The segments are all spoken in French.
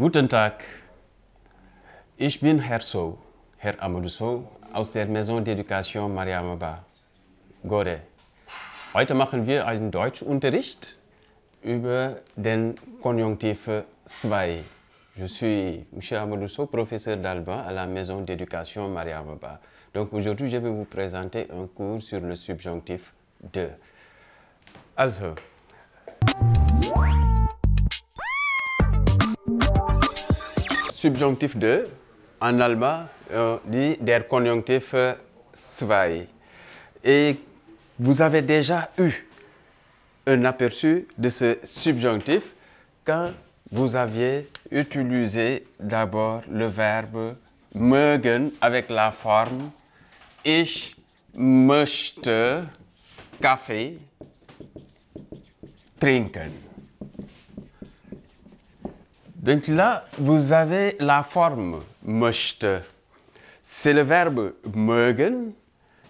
Guten Tag, ich bin Herr Sow, Herr Amadou aus der Maison d'Education Mariamaba, Gore. Heute machen wir einen Deutschunterricht über den Konjunktiv 2. Je suis M. Amadou Sow, professeur d'Alban à la Maison d'Education Mariamaba. Donc aujourd'hui, je vais vous présenter un cours sur le subjonctif 2. Also. subjonctif de, en allemand, on dit der Konjunktiv euh, zwei. Et vous avez déjà eu un aperçu de ce subjonctif quand vous aviez utilisé d'abord le verbe mögen avec la forme ich möchte Kaffee trinken. Donc là, vous avez la forme möchte. C'est le verbe mögen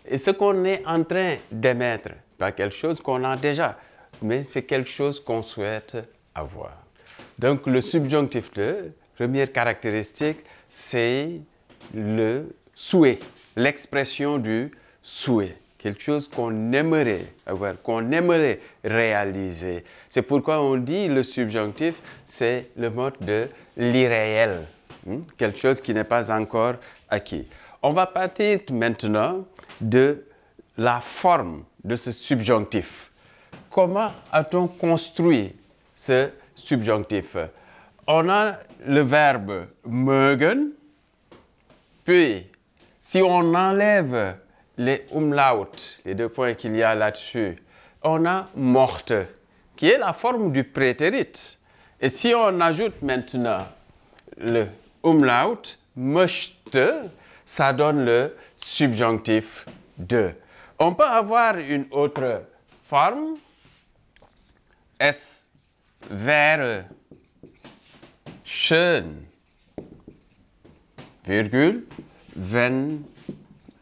et ce qu'on est en train d'émettre. Pas quelque chose qu'on a déjà, mais c'est quelque chose qu'on souhaite avoir. Donc le subjonctif de, première caractéristique, c'est le souhait, l'expression du souhait quelque chose qu'on aimerait avoir, qu'on aimerait réaliser. C'est pourquoi on dit le subjonctif, c'est le mode de l'irréel, hmm, quelque chose qui n'est pas encore acquis. On va partir maintenant de la forme de ce subjonctif. Comment a-t-on construit ce subjonctif On a le verbe mögen, puis si on enlève les umlaut, les deux points qu'il y a là-dessus, on a morte, qui est la forme du prétérite. Et si on ajoute maintenant le umlaut, mochte, ça donne le subjonctif de. On peut avoir une autre forme, es wäre schön, virgule, wenn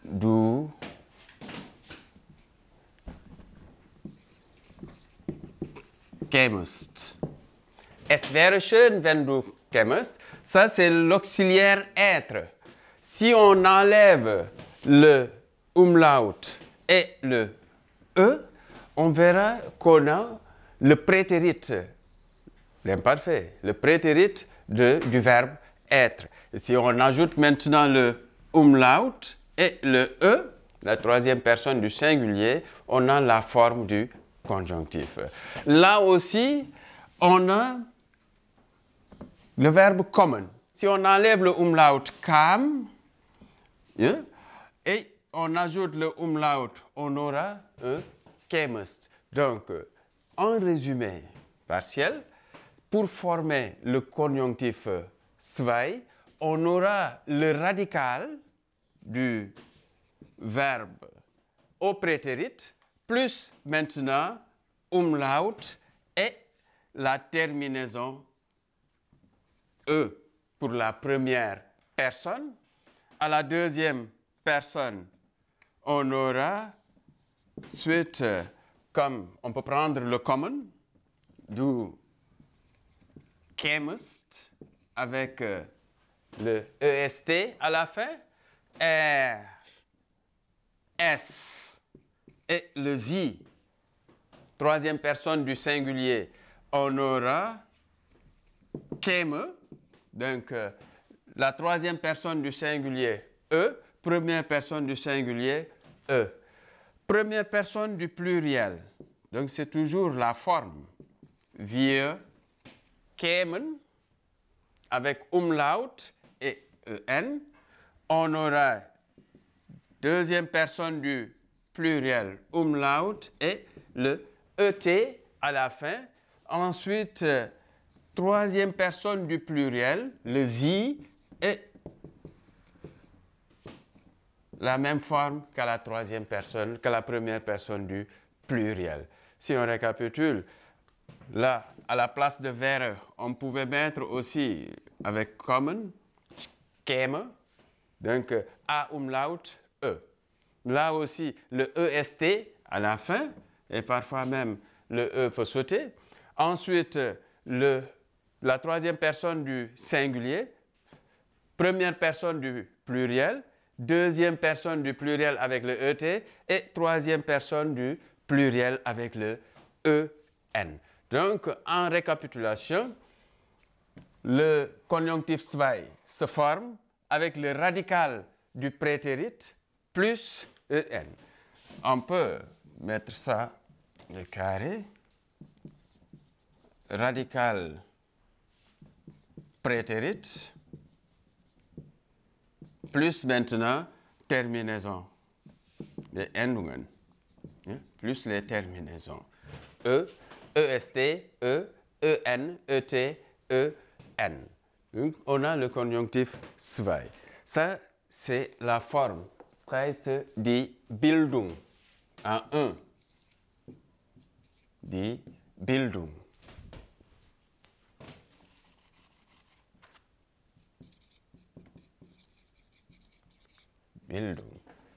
du Es wäre schön, wenn du Ça, c'est l'auxiliaire être. Si on enlève le umlaut et le e, on verra qu'on a le prétérite, l'imparfait, le prétérite de, du verbe être. si on ajoute maintenant le umlaut et le e, la troisième personne du singulier, on a la forme du conjonctif. Là aussi, on a le verbe common. Si on enlève le umlaut kam hein, et on ajoute le umlaut, on aura un chemist. Donc, en résumé partiel, pour former le conjonctif sway, on aura le radical du verbe au prétérite plus maintenant umlaut et la terminaison e pour la première personne. À la deuxième personne, on aura suite comme on peut prendre le common, d'où chemist avec euh, le EST à la fin, R, S et le zi. Troisième personne du singulier. On aura keme ». donc euh, la troisième personne du singulier, e, première personne du singulier, e. Première personne du pluriel, donc c'est toujours la forme. Vieux, kemen, avec umlaut et en. On aura deuxième personne du pluriel, umlaut et le ET à la fin. Ensuite, euh, troisième personne du pluriel, le zi et la même forme qu'à la troisième personne, que la première personne du pluriel. Si on récapitule, là, à la place de verre, on pouvait mettre aussi avec common, keme, donc A umlaut, E. Là aussi, le EST à la fin, et parfois même le E peut sauter. Ensuite, la troisième personne du singulier, première personne du pluriel, deuxième personne du pluriel avec le ET et troisième personne du pluriel avec le EN. Donc, en récapitulation, le conjonctif 2 se forme avec le radical du prétérite plus EN. On peut mettre ça le carré radical prétérit plus maintenant terminaison de Endungen, hein? plus les terminaisons E, EST, E, EN, e ET, EN. Donc, on a le conjonctif zwei. Ça, c'est la forme reste heißt, die Bildung. En un. de Bildung.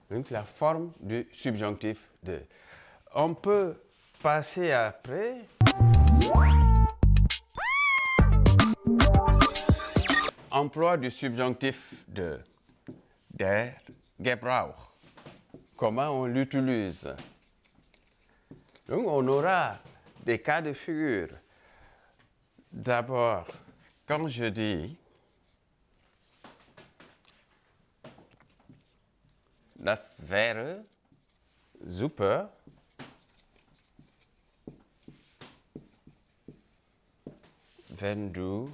Donc la forme du subjonctif de. On peut passer après. Emploi du subjonctif de. Der. Gebrauch, comment on l'utilise. Donc, on aura des cas de figure. D'abord, quand je dis das wäre super, wenn du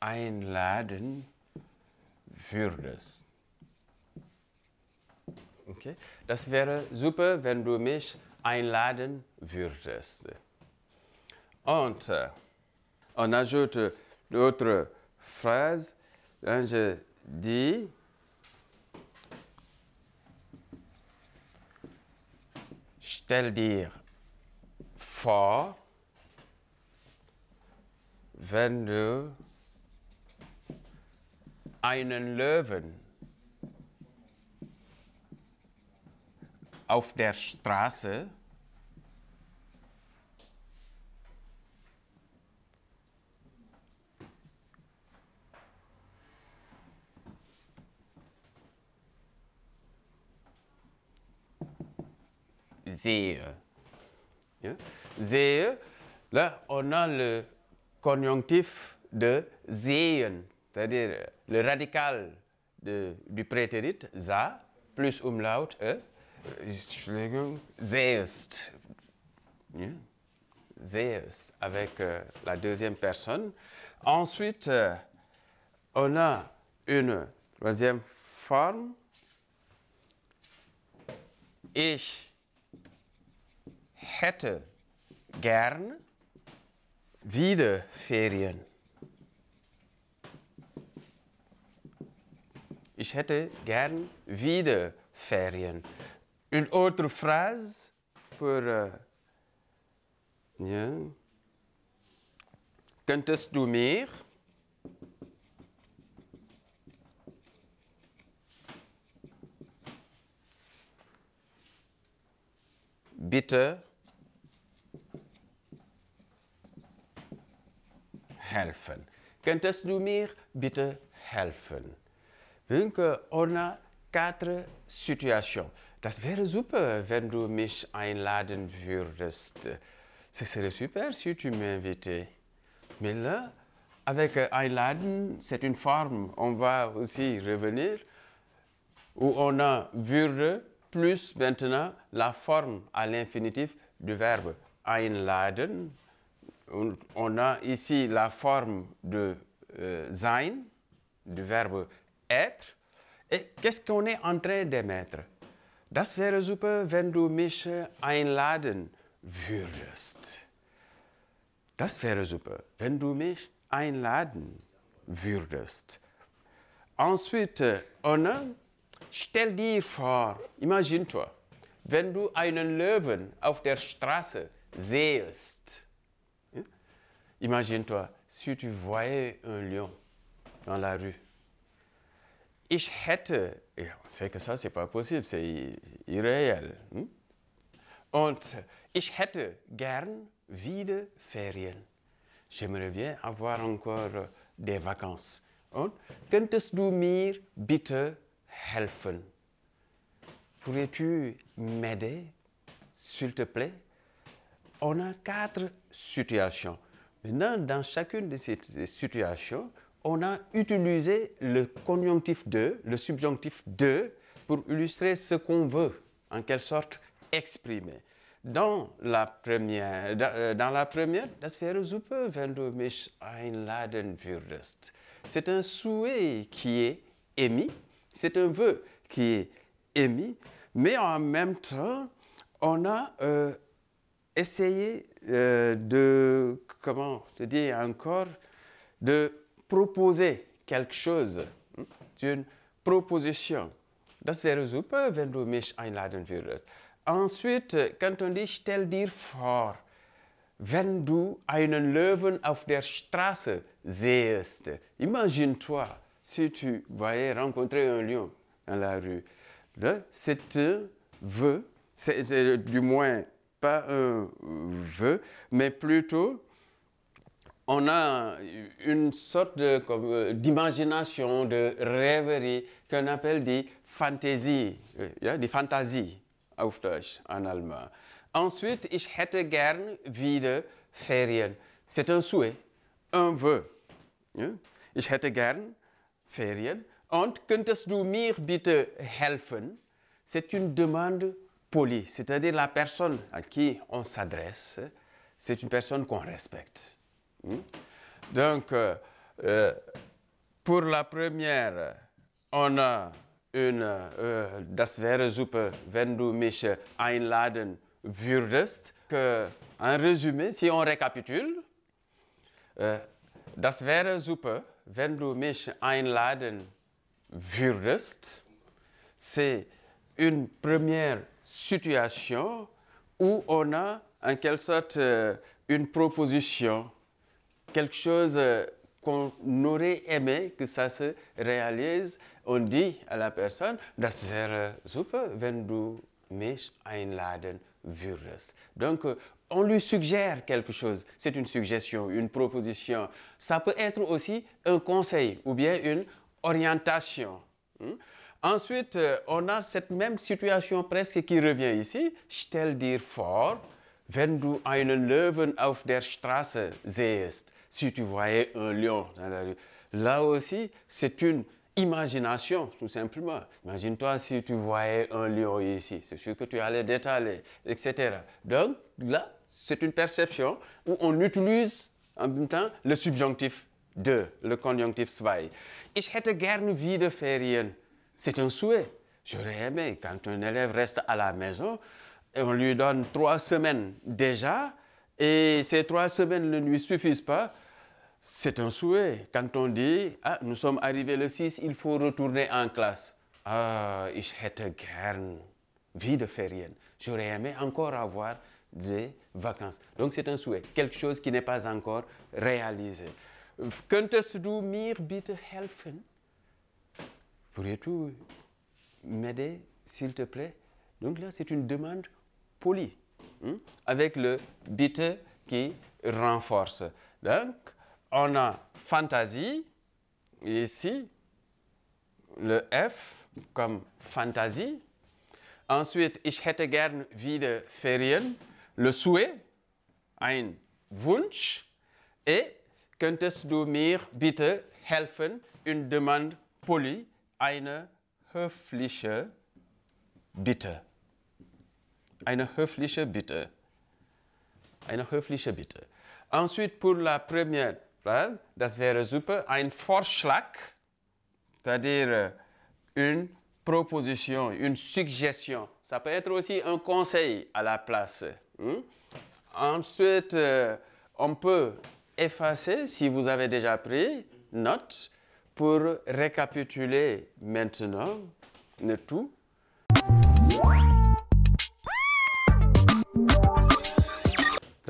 einladen würdest. Okay? Das wäre super, wenn du mich einladen würdest. Und on ajoute d'autres phrases. Je dis stell dir vor, wenn du einen Löwen auf der Straße sehe. Yeah. Sehe, là, on a le conjonctif de sehen C'est-à-dire le radical du prétérite, za, plus umlaut, e, avec euh, la deuxième personne. Ensuite, euh, on a une troisième forme. Ich hätte gern wieder Ferien. Ich hätte gern wieder Ferien. Une autre phrase pour. Äh, ja. Könntest du mir. Bitte helfen. Könntest du mir bitte helfen? Donc, on a quatre situations. Das wäre super, wenn du mich einladen würdest. Ce serait super si tu m'invitais. Mais là, avec einladen, c'est une forme. On va aussi revenir où on a würde plus maintenant la forme à l'infinitif du verbe einladen. On a ici la forme de euh, sein, du verbe être et qu'est-ce qu'on est en train d'émettre. Das wäre super, wenn du mich äh, einladen würdest. Das wäre super, wenn du mich einladen würdest. Ensuite, on a « stell dir vor, imagine-toi, wenn du einen Löwen auf der Straße siehst. Hm? Imagine-toi, si tu voyais un lion dans la rue ich hätte, on sait que ça, c'est pas possible, c'est irréel. Et hm? ich hätte gern wieder Ferien. J'aimerais bien avoir encore euh, des vacances. Und könntest du mir bitte helfen? Pourrais-tu m'aider, s'il te plaît? On a quatre situations. Maintenant, dans chacune de ces situations, on a utilisé le conjonctif de, le subjonctif de, pour illustrer ce qu'on veut, en quelque sorte, exprimer. Dans la première, euh, dans la première, das wäre super, wenn du mich einladen würdest. C'est un souhait qui est émis, c'est un vœu qui est émis, mais en même temps, on a euh, essayé euh, de, comment te dire encore, de proposer quelque chose. Hmm, Une proposition. Das wäre super, wenn du mich einladen würdest. Ensuite, quand on dit stell dir vor, wenn du einen Löwen auf der Straße siehst, imagine-toi si tu voyais rencontrer un lion dans la rue. C'est un vœu, c'est du moins pas un vœu, mais plutôt on a une sorte euh, d'imagination, de, rêverie qu'on appelle des fantaisies, euh, des fantasies, en allemand. Ensuite, ich hätte gern wieder Ferien. C'est un souhait, un vœu. Hein. Ich hätte gern Ferien. Und könntest du mir bitte helfen? C'est une demande polie, c'est-à-dire la personne à qui on s'adresse, c'est une personne qu'on respecte. Hmm? Donc, euh, euh, pour la première, on a une euh, Das wäre super, wenn du mich äh, einladen würdest. en résumé, si on récapitule, Das wäre super, wenn du mich einladen würdest. C'est une première situation où on a en quelque sorte une proposition quelque chose euh, qu'on aurait aimé que ça se réalise, on dit à la personne, das wäre super, wenn du mich einladen würdest. Donc, euh, on lui suggère quelque chose. C'est une suggestion, une proposition. Ça peut être aussi un conseil ou bien une orientation. Hmm? Ensuite, euh, on a cette même situation presque qui revient ici. Stell dir vor, wenn du einen Löwen auf der Straße siehst si tu voyais un lion dans la rue. Là aussi, c'est une imagination, tout simplement. Imagine-toi si tu voyais un lion ici, c'est sûr que tu allais détaler, etc. Donc là, c'est une perception où on utilise en même temps le subjonctif de, le conjonctif zwei. Ich hätte gerne wieder Ferien. C'est un souhait. J'aurais aimé quand un élève reste à la maison et on lui donne trois semaines déjà, et ces trois semaines ne lui suffisent pas, c'est un souhait. Quand on dit, ah, nous sommes arrivés le 6, il faut retourner en classe. Ah, ich hätte gern, vie de J'aurais aimé encore avoir des vacances. Donc c'est un souhait, quelque chose qui n'est pas encore réalisé. Könntest du mir bitte helfen? Pourrais-tu m'aider, s'il te plaît? Donc là, c'est une demande polie. Hmm? avec le bitte » qui renforce. Donc, on a "fantasie" ici, le F comme "fantasie". Ensuite, ich hätte gern wieder Ferien, le souhait, ein Wunsch. Et könntest du mir bitte helfen, une demande polie, eine höfliche Bitte. Une höfliche Bitte. Une höfliche Bitte. Ensuite, pour la première phrase, das wäre super, ein Vorschlag, c'est-à-dire euh, une proposition, une suggestion. Ça peut être aussi un conseil à la place. Hein. Ensuite, euh, on peut effacer, si vous avez déjà pris note, pour récapituler maintenant le tout.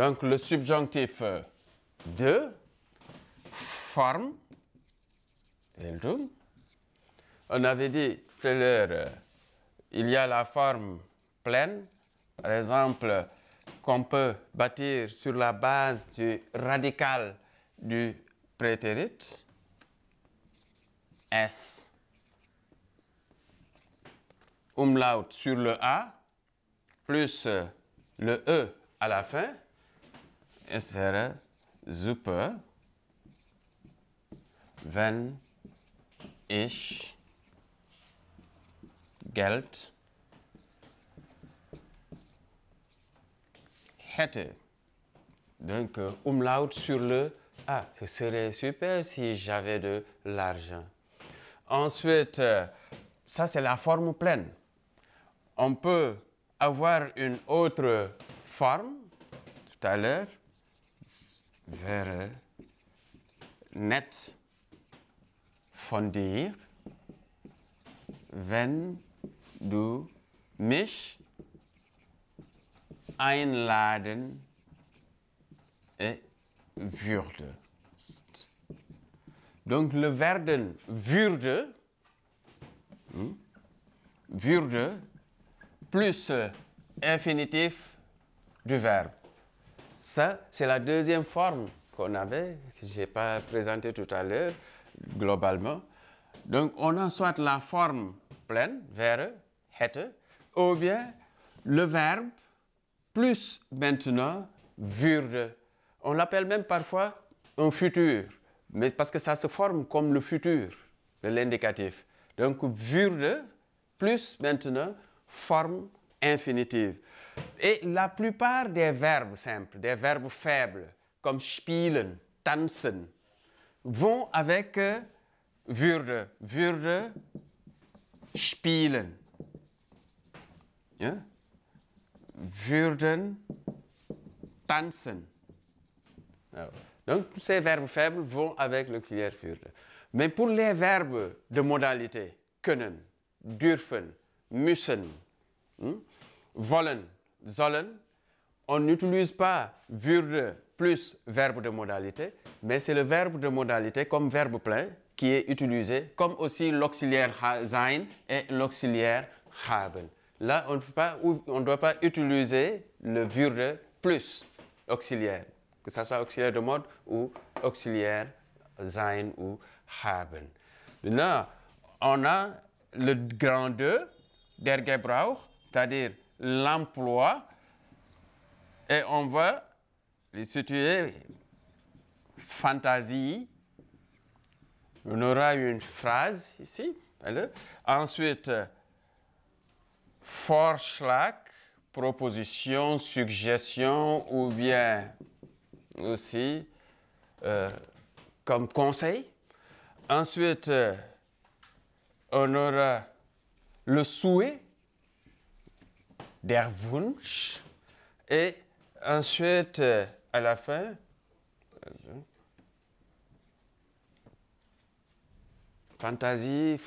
Donc le subjonctif euh, de forme. On avait dit tout à l'heure, euh, il y a la forme pleine, par exemple, qu'on peut bâtir sur la base du radical du prétérite S. Umlaut sur le A, plus euh, le E à la fin, es wäre super, wenn ich Geld hätte. Donc, euh, umlaut sur le A. Ah, ce serait super si j'avais de l'argent. Ensuite, euh, ça c'est la forme pleine. On peut avoir une autre forme tout à l'heure. wäre nett von dir, wenn du mich einladen äh, würdest. Donc le werden würde, hm, würde plus äh, infinitiv du Verb. Ça, c'est la deuxième forme qu'on avait, que je n'ai pas présentée tout à l'heure, globalement. Donc, on a soit la forme pleine, verre »,« hätte, ou bien le verbe plus maintenant, würde. On l'appelle même parfois un futur, mais parce que ça se forme comme le futur de l'indicatif. Donc, würde plus maintenant, forme infinitive. Et la plupart des verbes simples, des verbes faibles, comme spielen, tanzen, vont avec euh, würde, würde, spielen. Würden, tanzen. donc, tous ces verbes faibles vont avec l'auxiliaire würde. Mais pour les verbes de modalité, können, dürfen, müssen, hm, wollen, sollen, on n'utilise pas würde plus verbe de modalité, mais c'est le verbe de modalité comme verbe plein qui est utilisé, comme aussi l'auxiliaire sein et l'auxiliaire haben. Là, on ne doit pas utiliser le würde plus auxiliaire, que ce soit auxiliaire de mode ou auxiliaire sein ou haben. Là, on a le grand 2, der c'est-à-dire l'emploi et on va les situer fantaisie. On aura une phrase ici. Ensuite, Vorschlag, proposition, suggestion ou bien aussi euh, comme conseil. Ensuite, euh, on aura le souhait, der Wunsch. Et ensuite, euh, à la fin, Fantasie,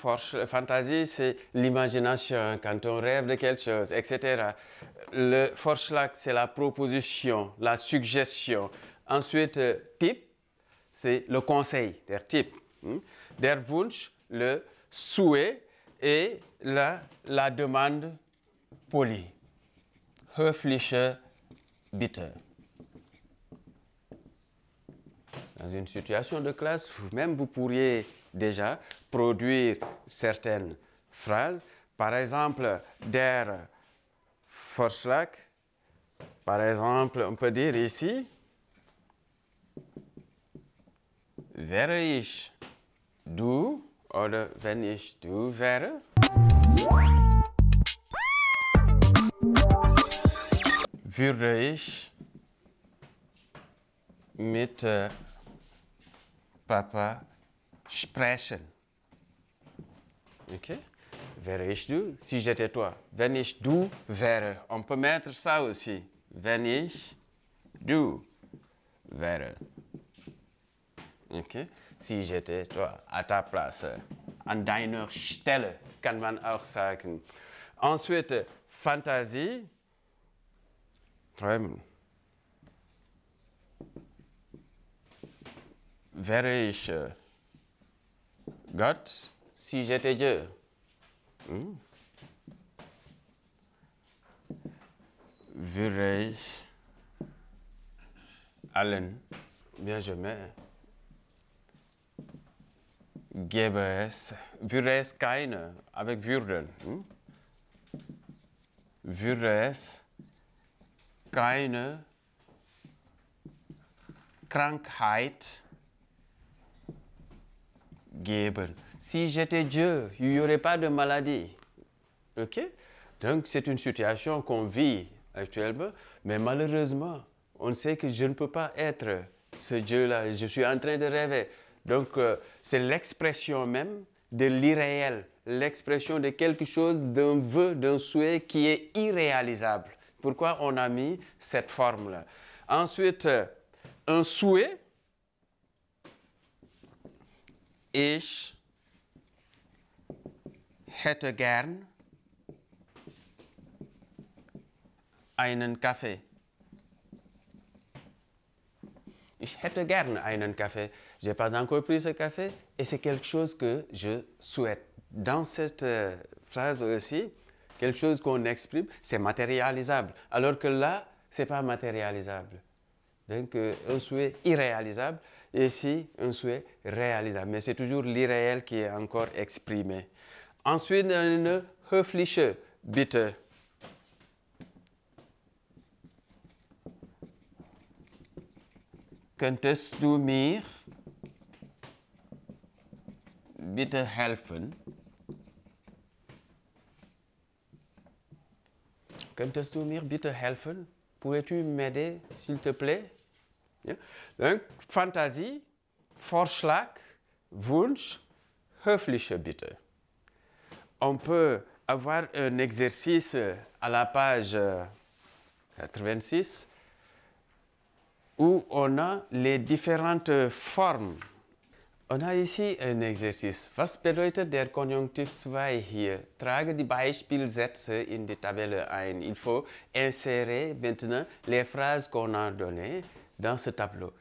c'est l'imagination quand on rêve de quelque chose, etc. Le Vorschlag, c'est la proposition, la suggestion. Ensuite, euh, type, c'est le conseil, der type. Hmm? Der Wunsch, le souhait et la, la demande polie höfliche Bitte. Dans une situation de classe, vous même vous pourriez déjà produire certaines phrases. Par exemple, der Vorschlag. Par exemple, on peut dire ici, wäre ich du oder wenn ich du wäre. würde ich mit äh, Papa sprechen. Okay? Wäre ich du, si j'étais toi. Wenn ich du wäre, on peut mettre ça aussi. Wenn ich du wäre. Okay? Si j'étais toi, à ta place, an deiner Stelle, kann man auch sagen. Ensuite, Fantasie wäre ich Gott, si j'étais Dieu. Hm? Würde ich allen jamais. gäbe es, würde es keine, avec würden, hm? würde keine Krankheit geben. Si j'étais Dieu, il n'y aurait pas de maladie. OK Donc, c'est une situation qu'on vit actuellement, mais malheureusement, on sait que je ne peux pas être ce Dieu-là. Je suis en train de rêver. Donc, euh, c'est l'expression même de l'irréel, l'expression de quelque chose, d'un vœu, d'un souhait qui est irréalisable. Pourquoi on a mis cette forme-là Ensuite, euh, un souhait. Ich hätte gern einen café. Ich hätte gern einen Je n'ai pas encore pris ce café et c'est quelque chose que je souhaite. Dans cette euh, phrase aussi, quelque chose qu'on exprime, c'est matérialisable. Alors que là, ce n'est pas matérialisable. Donc, euh, un souhait irréalisable, et ici, un souhait réalisable. Mais c'est toujours l'irréel qui est encore exprimé. Ensuite, une höfliche bitte. Könntest du mir bitte helfen? Könntest du mir bitte helfen? Pourrais-tu m'aider, s'il te plaît? Donc, Fantasie, Vorschlag, Wunsch, höfliche Bitte. On peut avoir un exercice à la page 86 euh, où on a les différentes formes on a ici un exercice. Was bedeutet der Konjunktiv 2 hier? Trage die Beispielsätze in die Tabelle ein. Il faut insérer maintenant les phrases qu'on a données dans ce tableau.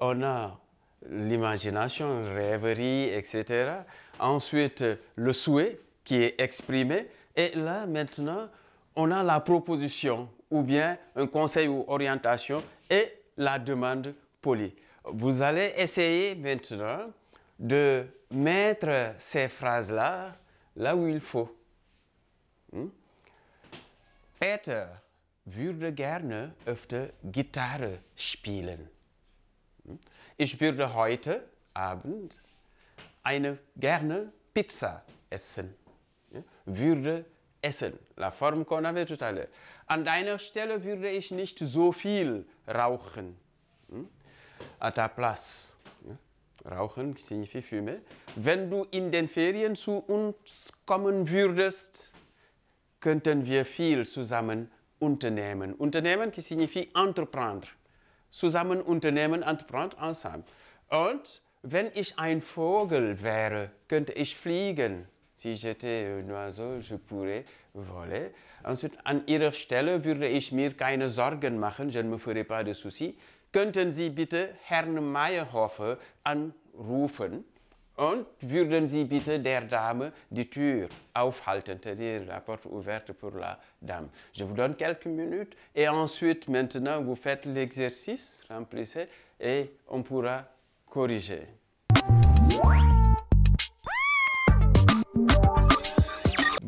On a l'imagination, rêverie, etc. Ensuite, le souhait qui est exprimé. Et là, maintenant, on a la proposition ou bien un conseil ou orientation et la demande polie. Vous allez essayer maintenant de mettre ces phrases-là là où il faut. Hm? Peter würde gerne öfter Gitarre spielen. Hmm? Ich würde heute Abend eine gerne Pizza essen. Würde essen, la forme qu'on avait tout à l'heure. An deiner Stelle würde ich nicht so viel rauchen. À hmm? ta place. Rauchen signifie fumer. Wenn du in den Ferien zu uns kommen würdest, könnten wir viel zusammen unternehmen. Unternehmen, qui signifie entreprendre. Zusammen unternehmen, entreprendre, ensemble. Und wenn ich ein Vogel wäre, könnte ich fliegen. Si j'étais un oiseau, je pourrais voler. Ensuite, an ihrer Stelle würde ich mir keine Sorgen machen, je ne me ferai pas de soucis. Könnten Sie bitte Herrn Meyerhofer anrufen und würden Sie bitte der Dame die Tür aufhalten, cest la porte ouverte pour la dame. Je vous donne quelques minutes et ensuite, maintenant, vous faites l'exercice, remplissez et on pourra corriger.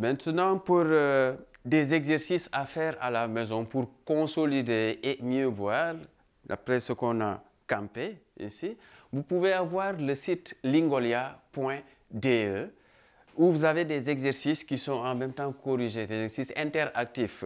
Maintenant, pour euh, des exercices à faire à la maison pour consolider et mieux voir d'après ce qu'on a campé ici, vous pouvez avoir le site lingolia.de où vous avez des exercices qui sont en même temps corrigés, des exercices interactifs.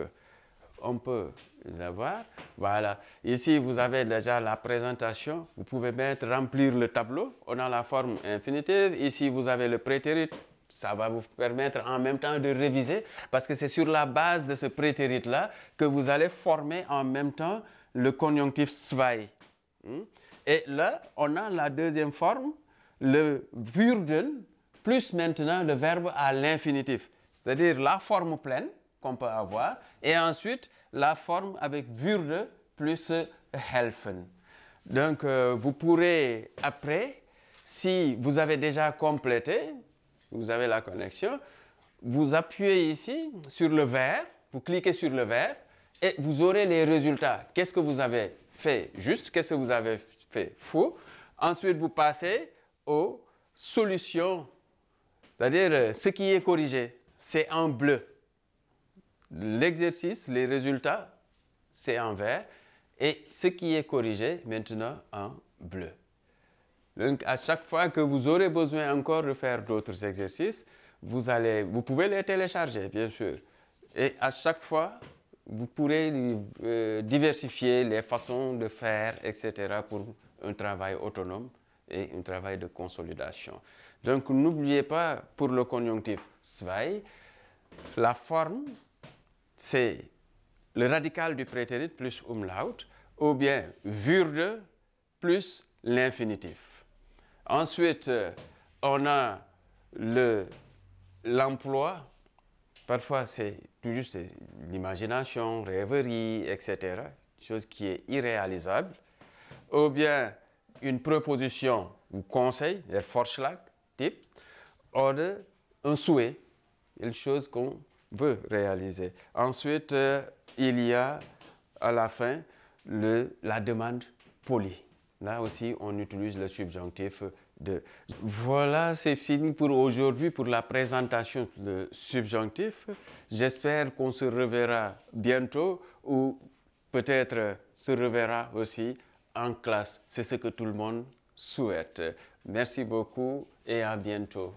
On peut les avoir. Voilà. Ici, vous avez déjà la présentation. Vous pouvez mettre remplir le tableau. On a la forme infinitive. Ici, vous avez le prétérit ça va vous permettre en même temps de réviser, parce que c'est sur la base de ce prétérite-là que vous allez former en même temps le conjonctif svai. Hmm? Et là, on a la deuxième forme, le würden, plus maintenant le verbe à l'infinitif, c'est-à-dire la forme pleine qu'on peut avoir, et ensuite la forme avec würde plus helfen. Donc, euh, vous pourrez après, si vous avez déjà complété, vous avez la connexion. Vous appuyez ici sur le vert, vous cliquez sur le vert et vous aurez les résultats. Qu'est-ce que vous avez fait juste, qu'est-ce que vous avez fait faux. Ensuite, vous passez aux solutions, c'est-à-dire euh, ce qui est corrigé, c'est en bleu. L'exercice, les résultats, c'est en vert. Et ce qui est corrigé maintenant en bleu. Donc, à chaque fois que vous aurez besoin encore de faire d'autres exercices, vous, allez, vous pouvez les télécharger, bien sûr. Et à chaque fois, vous pourrez euh, diversifier les façons de faire, etc., pour un travail autonome et un travail de consolidation. Donc, n'oubliez pas, pour le conjonctif sway, la forme, c'est le radical du prétérit plus umlaut, ou bien vurde » plus l'infinitif. Ensuite, euh, on a l'emploi. Parfois, c'est tout juste l'imagination, rêverie, etc. Chose qui est irréalisable. Ou bien une proposition ou conseil, un forschlag, type, ou un souhait, une chose qu'on veut réaliser. Ensuite, euh, il y a à la fin la demande polie. Là aussi, on utilise le subjonctif de. Voilà, c'est fini pour aujourd'hui, pour la présentation du subjonctif. J'espère qu'on se reverra bientôt ou peut-être se reverra aussi en classe. C'est ce que tout le monde souhaite. Merci beaucoup et à bientôt.